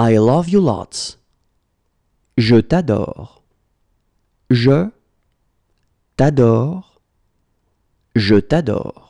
I love you lots. Je t'adore. Je t'adore. Je t'adore.